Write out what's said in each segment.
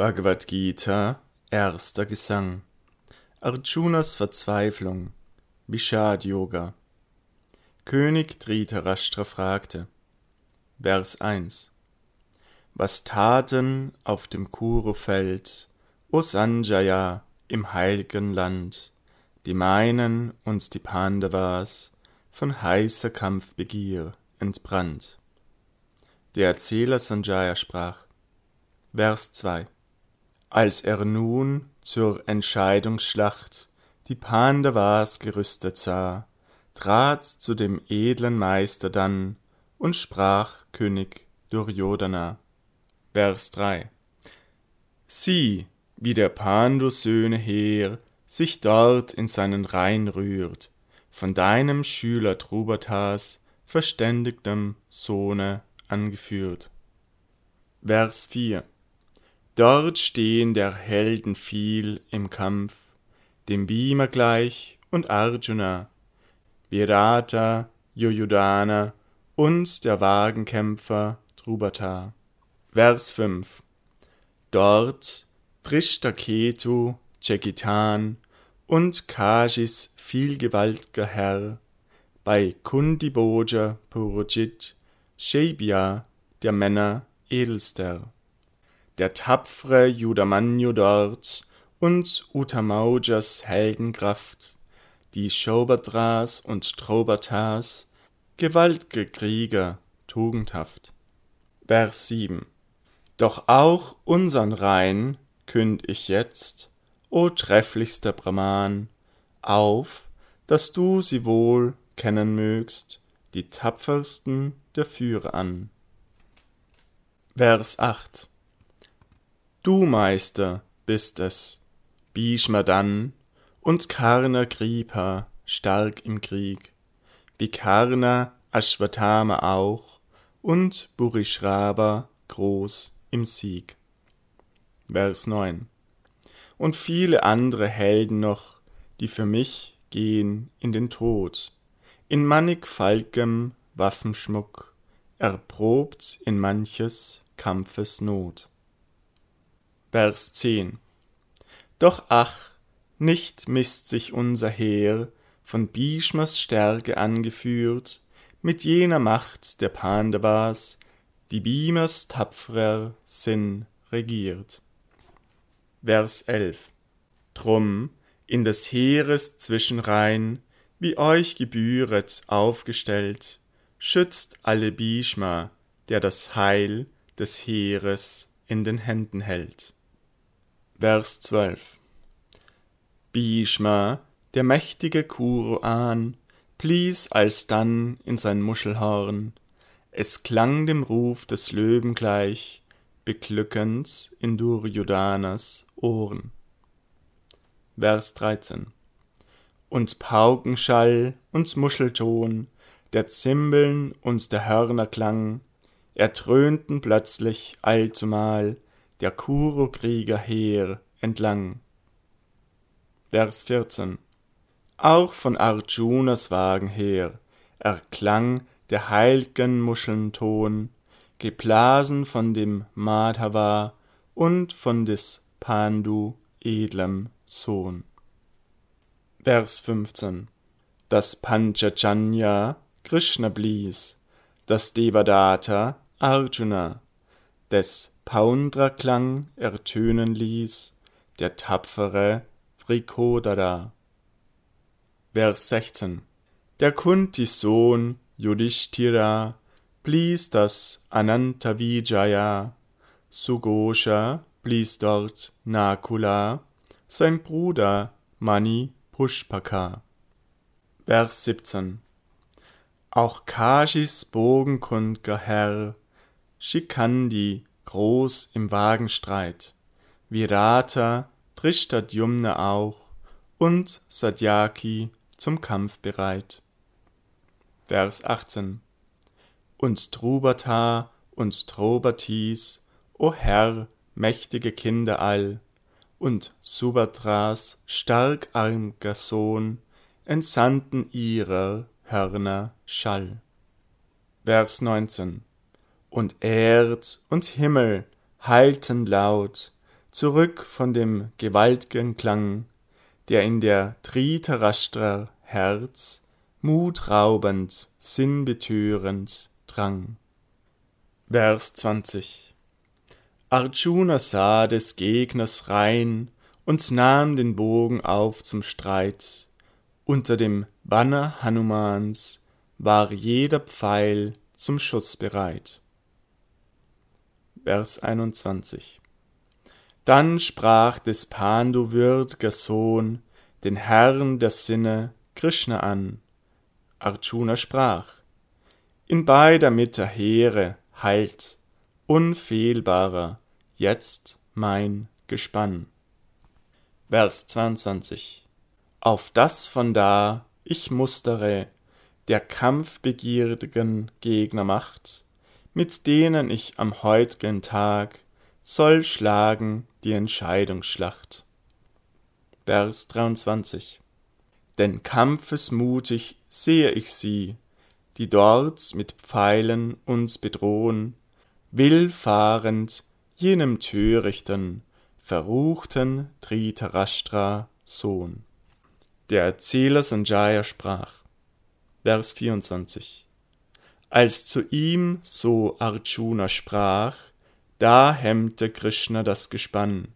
Bhagavad Gita, erster Gesang. Arjunas Verzweiflung. Vishad Yoga. König Dhritarashtra fragte. Vers 1. Was taten auf dem Kurufeld, O Sanjaya, im heiligen Land, die meinen und die Pandavas von heißer Kampfbegier entbrannt. Der Erzähler Sanjaya sprach. Vers 2 als er nun zur Entscheidungsschlacht die Pandavas gerüstet sah, trat zu dem edlen Meister dann und sprach König Duryodhana. Vers 3 Sieh, wie der Pandus Söhne Heer sich dort in seinen Reihen rührt, von deinem Schüler Trubatas verständigtem Sohne angeführt. Vers 4 Dort stehen der Helden viel im Kampf, dem Bhima gleich und Arjuna, Virata, Yojudana und der Wagenkämpfer Drubata. Vers 5 Dort Trishtaketu, Chekitan und Kajis vielgewaltiger Herr bei Kundiboja Purujit, Shebia der Männer edelster der tapfre Judamanio dort und Utamaujas Heldenkraft, die Schobadras und Trobatas, gewaltge Krieger, tugendhaft. Vers 7 Doch auch unsern Rhein künd ich jetzt, o trefflichster Brahman, auf, dass du sie wohl kennen mögst, die tapfersten der Führer an. Vers 8 du meister bist es Bhishma dann und karna kripa stark im krieg wie karna ashwatthama auch und Burishraba groß im sieg vers 9 und viele andere helden noch die für mich gehen in den tod in mannigfaltigem waffenschmuck erprobt in manches kampfes not Vers 10. Doch ach, nicht misst sich unser Heer, von Bhishmas Stärke angeführt, mit jener Macht der Pandavas, die Bhimas tapferer Sinn regiert. Vers 11. Drum, in des Heeres Zwischenrein, wie euch gebühret, aufgestellt, schützt alle Bhishma, der das Heil des Heeres in den Händen hält. Vers 12. Bhishma, der mächtige Kuru blies alsdann in sein Muschelhorn. Es klang dem Ruf des Löwen gleich, beglückend in Duryodhanas Ohren. Vers 13. Und Paukenschall und Muschelton, der Zimbeln und der Hörner klang, ertrönten plötzlich allzumal der Kurokrieger Heer entlang. Vers 14 Auch von Arjunas Wagen her erklang der heilgen Muschelnton, geblasen von dem Madhava und von des Pandu edlem Sohn. Vers 15 Das Panchajanya Krishna blies, das Devadatta Arjuna, des Paundraklang ertönen ließ, der tapfere Vrikodada. Vers 16 Der kunti Sohn Yudhishthira blies das Anantavijaya, Sugosha blies dort Nakula, sein Bruder Mani Pushpaka. Vers 17 Auch Kashis Bogenkundger Herr Shikandi groß im Wagenstreit, Virata, Trichtadjumne auch und Satyaki zum Kampf bereit. Vers 18 Und Trubata und Strobatis, o Herr, mächtige Kinder all, und Subatras starkarmger Sohn entsandten ihrer Hörner Schall. Vers 19 und Erd und Himmel hallten laut zurück von dem gewalt'gen Klang, der in der Tritarashtra Herz mutraubend, sinnbetörend drang. Vers 20 Arjuna sah des Gegners rein und nahm den Bogen auf zum Streit. Unter dem Banner Hanumans war jeder Pfeil zum Schuss bereit. Vers 21. Dann sprach des Panduvürtger Sohn den Herrn der Sinne Krishna an. Arjuna sprach: In beider Mitte Heere, halt, unfehlbarer, jetzt mein Gespann. Vers 22. Auf das von da ich mustere der kampfbegierigen Gegner macht, mit denen ich am heut'gen Tag soll schlagen die Entscheidungsschlacht. Vers 23 Denn kampfesmutig sehe ich sie, die dort mit Pfeilen uns bedrohen, willfahrend jenem törichten, verruchten Dhritarashtra Sohn. Der Erzähler Sanjaya sprach. Vers 24 als zu ihm so Arjuna sprach, da hemmte Krishna das Gespann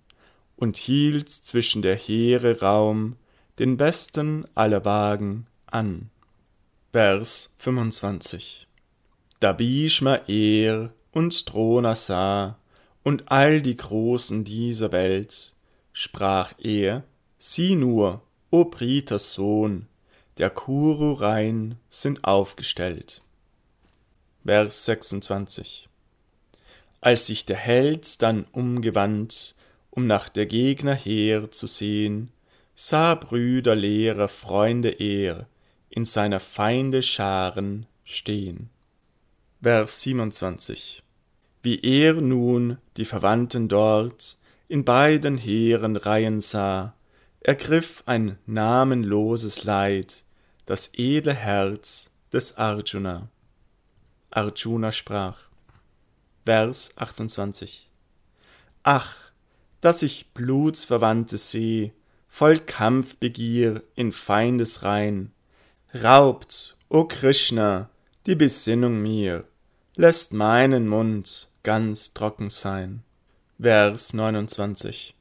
und hielt zwischen der Heere Raum den besten aller Wagen an. Vers 25 Da Bhishma Er und Drona sah und all die Großen dieser Welt, sprach er, sieh nur, o Britas Sohn, der Kuru rein sind aufgestellt. Vers 26. Als sich der Held dann umgewandt, um nach der Gegner her zu sehen, sah Brüder, Lehrer, Freunde er in seiner Feinde Scharen stehen. Vers 27. Wie er nun die Verwandten dort in beiden Heeren Reihen sah, ergriff ein namenloses Leid das edle Herz des Arjuna. Arjuna sprach. Vers 28 Ach, dass ich Blutsverwandte sehe, voll Kampfbegier in Feindesrein, raubt, o Krishna, die Besinnung mir, lässt meinen Mund ganz trocken sein. Vers 29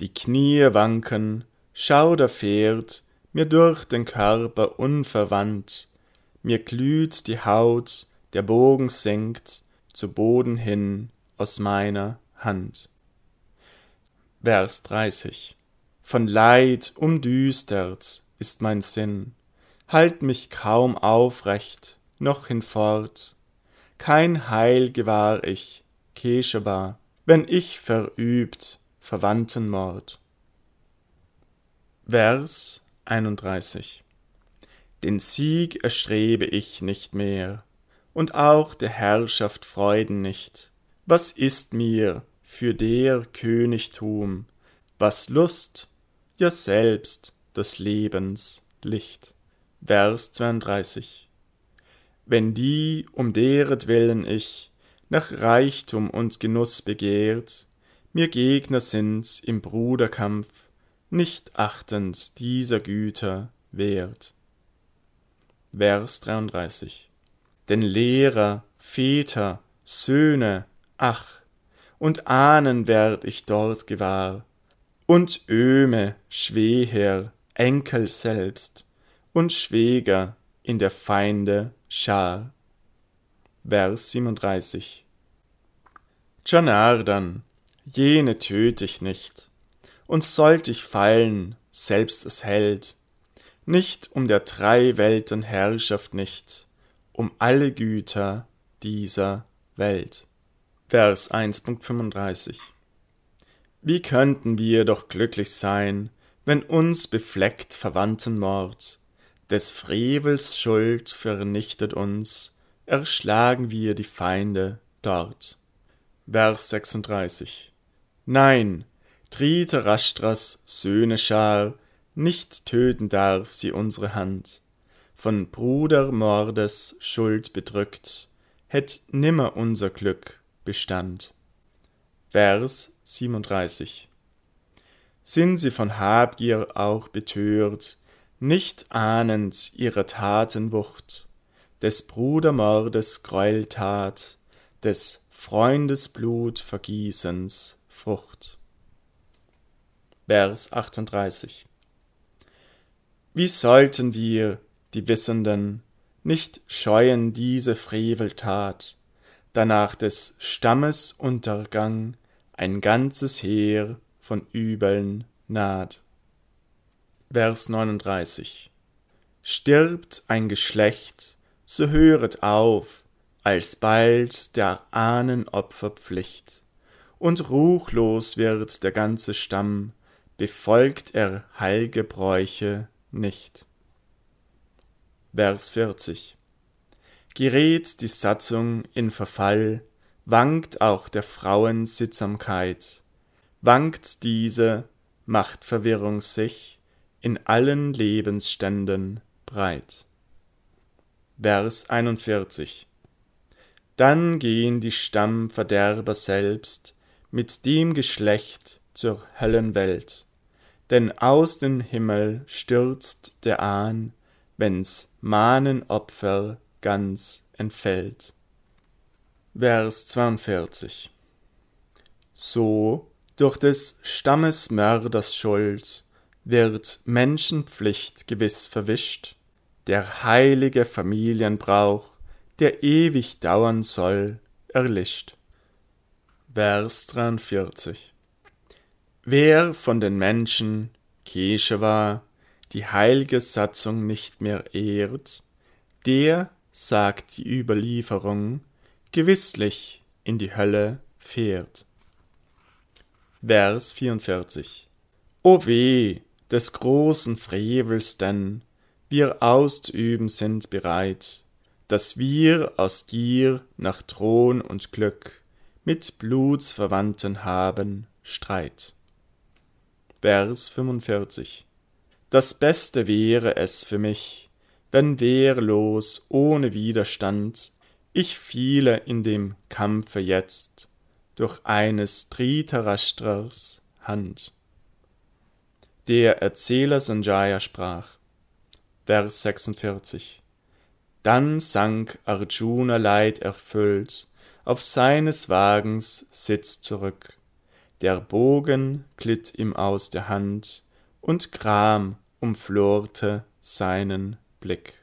Die Knie wanken, Schauder fährt mir durch den Körper unverwandt, mir glüht die Haut, der Bogen sinkt zu Boden hin aus meiner Hand. Vers 30 Von Leid umdüstert ist mein Sinn, halt mich kaum aufrecht, noch hinfort. Kein Heil gewahr ich, Keshaba, wenn ich verübt Verwandtenmord. Vers 31 Den Sieg erstrebe ich nicht mehr, und auch der Herrschaft freuden nicht. Was ist mir für der Königtum, was Lust, ja selbst des Lebens Licht. Vers 32 Wenn die, um deretwillen ich, nach Reichtum und Genuss begehrt, mir Gegner sind im Bruderkampf, nicht achtend dieser Güter wert. Vers 33 denn Lehrer, Väter, Söhne, ach, und Ahnen werd ich dort gewahr, und Öme, Schwäher, Enkel selbst, und Schwäger in der Feinde Schar. Vers 37 Janardan, jene töt ich nicht, und sollt ich fallen, selbst es hält, nicht um der drei Welten Herrschaft nicht, um alle Güter dieser Welt. Vers 1.35 Wie könnten wir doch glücklich sein, wenn uns befleckt verwandten Mord, des Frevels Schuld vernichtet uns, erschlagen wir die Feinde dort. Vers 36 Nein, Triterashtras Söhneschar, nicht töten darf sie unsere Hand von Brudermordes Schuld bedrückt, hätt nimmer unser Glück Bestand. Vers 37 Sind sie von Habgier auch betört, nicht ahnend ihrer Tatenwucht, des Brudermordes Gräueltat, des Freundes Blutvergießens Frucht. Vers 38 Wie sollten wir die Wissenden nicht scheuen diese Freveltat, danach des Stammes Untergang ein ganzes Heer von Übeln naht. Vers 39 Stirbt ein Geschlecht, so höret auf, alsbald der Ahnen Opferpflicht, und ruchlos wird der ganze Stamm, befolgt er Heilgebräuche nicht. Vers 40. Gerät die Satzung in Verfall, wankt auch der Frauen Sittsamkeit, wankt diese, macht Verwirrung sich in allen Lebensständen breit. Vers 41. Dann gehen die Stammverderber selbst mit dem Geschlecht zur Höllenwelt, denn aus dem Himmel stürzt der Ahn wenn's Mahnenopfer ganz entfällt. Vers 42 So durch des Stammes Mörders Schuld wird Menschenpflicht gewiss verwischt, der heilige Familienbrauch, der ewig dauern soll, erlischt. Vers 43 Wer von den Menschen Kesche war, die heilige Satzung nicht mehr ehrt, der, sagt die Überlieferung, gewisslich in die Hölle fährt. Vers 44 O weh des großen Frevels denn, wir auszuüben sind bereit, dass wir aus Gier nach Thron und Glück mit Blutsverwandten haben Streit. Vers 45 das Beste wäre es für mich, wenn wehrlos, ohne Widerstand, ich fiele in dem Kampfe jetzt durch eines Tritaratras Hand. Der Erzähler Sanjaya sprach, Vers 46. Dann sank Arjuna leiderfüllt auf seines Wagens Sitz zurück. Der Bogen glitt ihm aus der Hand, und Gram umflorte seinen Blick.